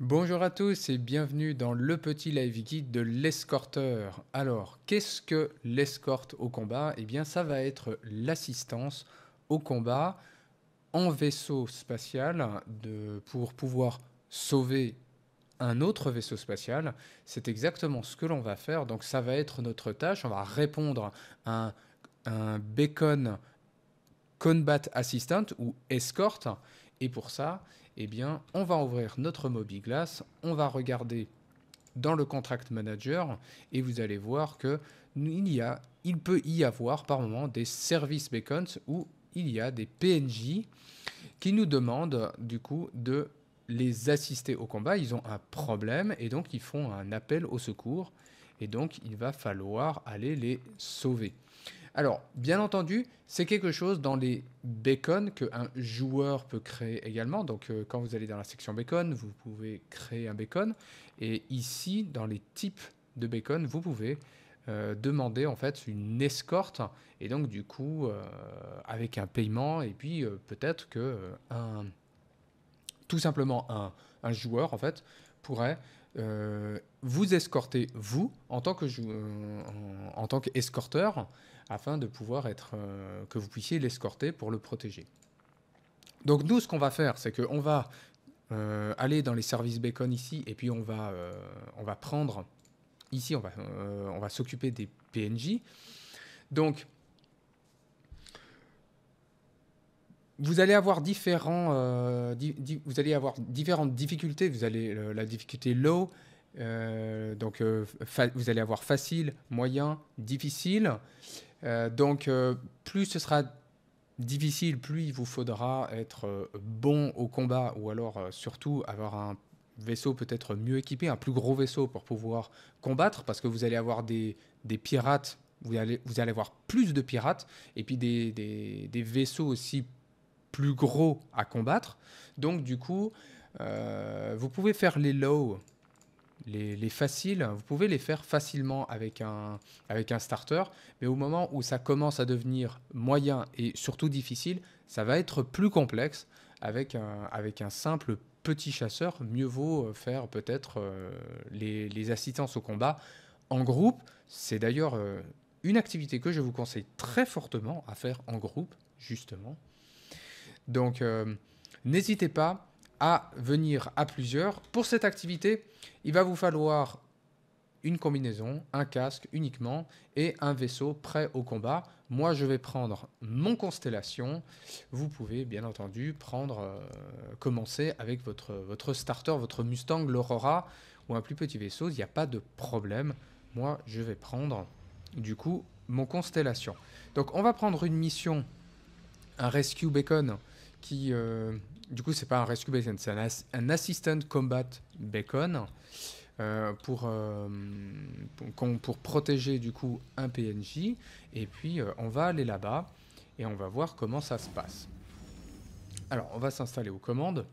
Bonjour à tous et bienvenue dans le petit live guide de l'escorteur. Alors, qu'est-ce que l'escorte au combat Eh bien, ça va être l'assistance au combat en vaisseau spatial pour pouvoir sauver un autre vaisseau spatial. C'est exactement ce que l'on va faire. Donc, ça va être notre tâche. On va répondre à un, bacon Combat Assistant ou escorte et pour ça, eh bien, on va ouvrir notre glass. on va regarder dans le contract manager et vous allez voir que il, y a, il peut y avoir par moment des service beacons où il y a des PNJ qui nous demandent du coup de les assister au combat. Ils ont un problème et donc ils font un appel au secours et donc il va falloir aller les sauver. Alors, bien entendu, c'est quelque chose dans les bacon qu'un joueur peut créer également. Donc, euh, quand vous allez dans la section bacon, vous pouvez créer un bacon. Et ici, dans les types de bacon, vous pouvez euh, demander en fait une escorte. Et donc, du coup, euh, avec un paiement, et puis peut-être que tout simplement un, joueur en fait pourrait vous escorter vous en tant que en tant qu'escorteur afin de pouvoir être, euh, que vous puissiez l'escorter pour le protéger. Donc nous, ce qu'on va faire, c'est qu'on va euh, aller dans les services bacon ici, et puis on va, euh, on va prendre, ici, on va, va s'occuper des PNJ. Donc, vous allez avoir différents, vous allez avoir différentes difficultés. Vous allez la difficulté low, donc vous allez avoir facile, moyen, difficile. Euh, donc, euh, plus ce sera difficile, plus il vous faudra être euh, bon au combat ou alors surtout avoir un vaisseau peut-être mieux équipé, un plus gros vaisseau pour pouvoir combattre parce que vous allez avoir des, pirates, vous allez, vous allez avoir plus de pirates et puis des, vaisseaux aussi plus gros à combattre. Donc du coup, vous pouvez faire les lows les, faciles, vous pouvez les faire facilement avec un, avec un starter, mais au moment où ça commence à devenir moyen et surtout difficile, ça va être plus complexe avec un, avec un simple petit chasseur. Mieux vaut euh, faire peut-être euh, les, les, assistances au combat en groupe. C'est d'ailleurs euh, une activité que je vous conseille très fortement à faire en groupe, justement. Donc, n'hésitez pas à venir à plusieurs. Pour cette activité, il va vous falloir une combinaison, un casque uniquement et un vaisseau prêt au combat. Moi, je vais prendre mon constellation. Vous pouvez bien entendu prendre, euh, commencer avec votre, votre starter, votre Mustang, l'Aurora ou un plus petit vaisseau. Il n'y a pas de problème. Moi, je vais prendre du coup mon constellation. Donc, on va prendre une mission, un rescue bacon qui, euh, du coup, c'est pas un rescue bacon, c'est un, assistant combat bacon euh, pour, euh, pour, pour, protéger du coup un PNJ. Et puis, on va aller là-bas et on va voir comment ça se passe. Alors, on va s'installer aux commandes.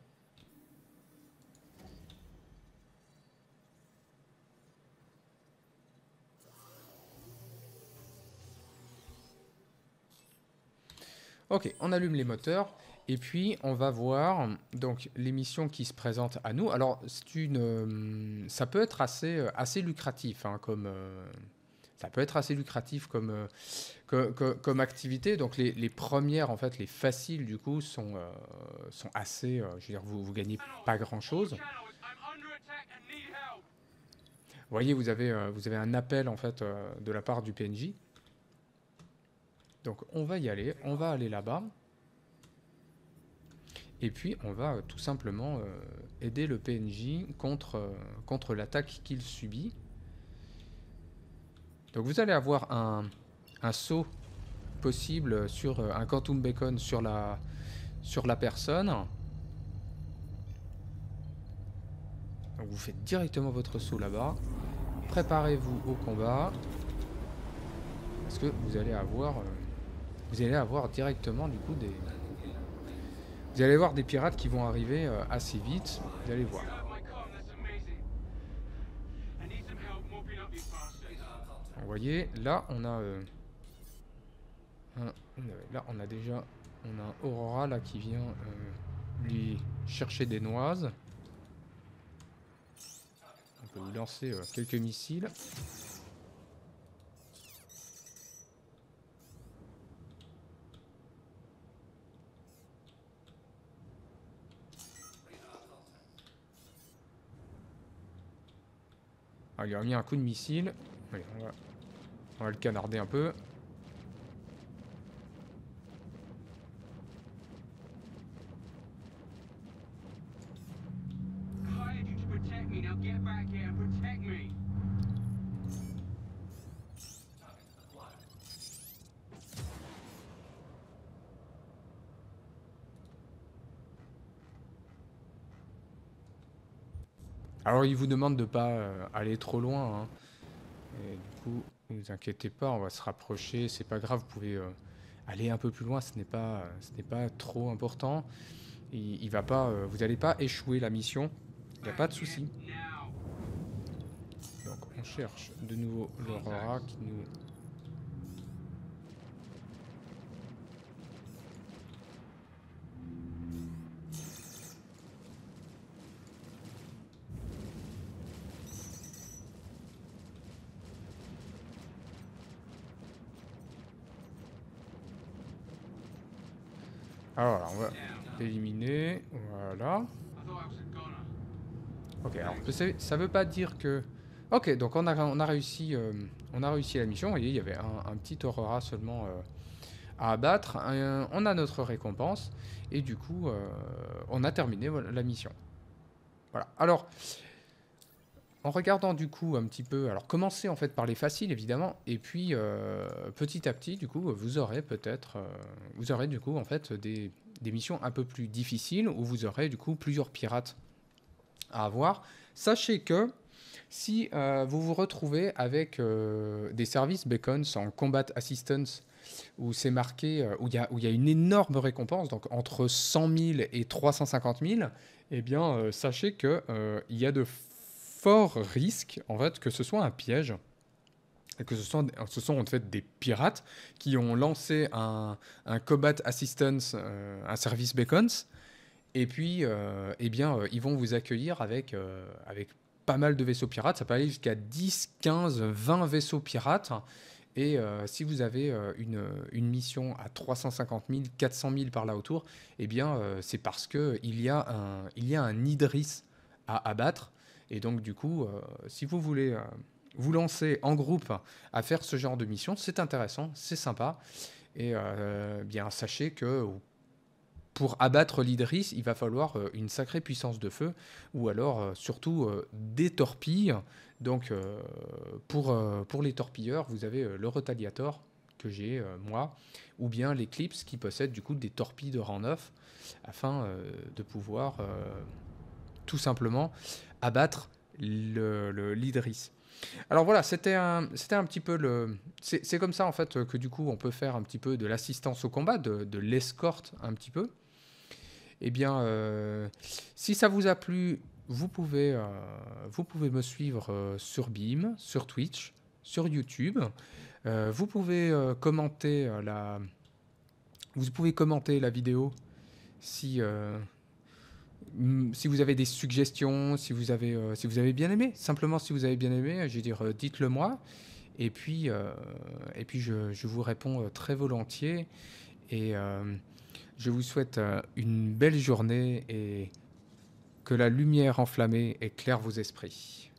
Ok, on allume les moteurs. Et puis, on va voir donc les qui se présente à nous. Alors, c'est une, euh, ça peut être assez, euh, assez lucratif, hein, comme euh, ça peut être assez lucratif comme, comme activité. Donc, les, premières, en fait, les faciles, du coup, sont, sont assez. je veux dire, vous, vous gagnez pas grand chose. Vous voyez, vous avez, vous avez un appel en fait de la part du PNJ. Donc on va y aller, on va aller là-bas. Et puis on va euh, tout simplement euh, aider le PNJ contre, euh, contre l'attaque qu'il subit. Donc vous allez avoir un, saut possible sur un quantum bacon sur la, sur la personne. Donc vous faites directement votre saut là-bas. Préparez-vous au combat. Parce que vous allez avoir vous allez avoir directement du coup des... Vous allez voir des pirates qui vont arriver euh, assez vite, vous allez voir. Vous voyez, là on a... Euh, là on a déjà... On a Aurora là qui vient euh, lui chercher des noises. On peut lui lancer quelques missiles. Il a mis un coup de missile. on va le canarder un peu. Alors, il vous demande de ne pas euh, aller trop loin. Hein. Et du coup, ne vous inquiétez pas, on va se rapprocher. C'est pas grave, vous pouvez euh, aller un peu plus loin. Ce n'est pas, pas trop important. Il, va pas, euh, vous n'allez pas échouer la mission. Il n'y a pas de souci. Donc, on cherche de nouveau l'aurora qui nous Alors on va l'éliminer. Voilà. Ok, alors ça veut pas dire que... Ok, donc on a, réussi, euh, on a réussi la mission. Vous voyez, il y avait un, petit Aurora seulement euh, à abattre. on a notre récompense. Et du coup, euh, on a terminé la mission. Voilà. Alors, en regardant du coup un petit peu, alors commencez en fait par les faciles évidemment, et puis euh, petit à petit du coup vous aurez peut-être, euh, vous aurez du coup en fait des, missions un peu plus difficiles où vous aurez du coup plusieurs pirates à avoir. Sachez que si euh, vous vous retrouvez avec des services bacons en combat assistance où c'est marqué, où il y, y, a une énorme récompense, donc entre 100 000 et 350 000, eh bien sachez que il y a de fort risque en fait que ce soit un piège et que ce soit ce sont en fait des pirates qui ont lancé un, un combat assistance, euh, un service beacons, et puis euh, eh bien, euh, ils vont vous accueillir avec, avec pas mal de vaisseaux pirates, ça peut aller jusqu'à 10, 15, 20 vaisseaux pirates, et si vous avez une, mission à 350 000, 400 000 par là autour, eh bien c'est parce qu'il y, a un, il y a un Idris à abattre, et donc, du coup, euh, si vous voulez euh, vous lancer en groupe à faire ce genre de mission, c'est intéressant, c'est sympa. Et euh, bien, sachez que pour abattre l'Idris, il va falloir une sacrée puissance de feu, ou alors surtout des torpilles. Donc pour, pour les torpilleurs, vous avez le Retaliator que j'ai moi, ou bien l'Eclipse qui possède du coup des torpilles de rang neuf afin de pouvoir tout simplement abattre l'Idris. Alors voilà, c'était un, un petit peu le. C'est comme ça en fait que du coup on peut faire un petit peu de l'assistance au combat, de, l'escorte un petit peu. Eh bien, euh, si ça vous a plu, vous pouvez, euh, vous pouvez me suivre euh, sur Beam, sur Twitch, sur YouTube. vous pouvez commenter la. Vous pouvez commenter la vidéo si Mm, si vous avez des suggestions, euh, si vous avez, bien aimé, simplement si vous avez bien aimé, je veux dire, euh, dites-le moi. Et puis, euh, et puis je, vous réponds très volontiers. Et je vous souhaite une belle journée et que la lumière enflammée éclaire vos esprits.